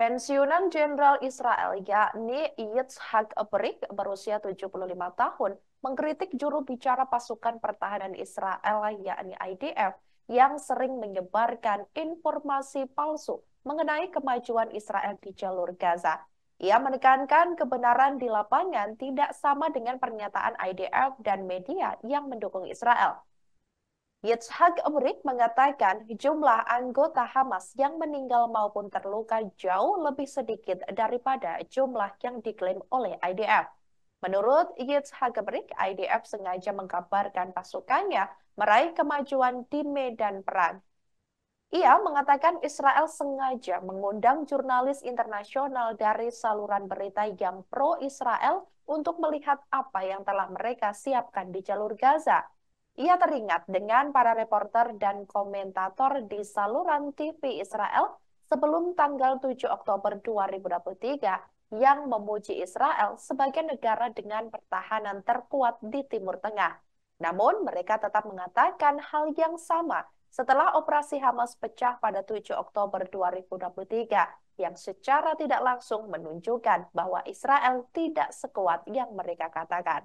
Pensiunan Jenderal Israel yakni Yitzhak Berik berusia 75 tahun mengkritik juru bicara pasukan pertahanan Israel yakni IDF yang sering menyebarkan informasi palsu mengenai kemajuan Israel di jalur Gaza. Ia menekankan kebenaran di lapangan tidak sama dengan pernyataan IDF dan media yang mendukung Israel. Yitzhak Emrik mengatakan jumlah anggota Hamas yang meninggal maupun terluka jauh lebih sedikit daripada jumlah yang diklaim oleh IDF. Menurut Yitzhak Emrik, IDF sengaja menggambarkan pasukannya meraih kemajuan di medan perang. Ia mengatakan Israel sengaja mengundang jurnalis internasional dari saluran berita yang pro-Israel untuk melihat apa yang telah mereka siapkan di jalur Gaza. Ia teringat dengan para reporter dan komentator di saluran TV Israel sebelum tanggal 7 Oktober 2023 yang memuji Israel sebagai negara dengan pertahanan terkuat di Timur Tengah. Namun, mereka tetap mengatakan hal yang sama setelah operasi Hamas pecah pada 7 Oktober 2023 yang secara tidak langsung menunjukkan bahwa Israel tidak sekuat yang mereka katakan.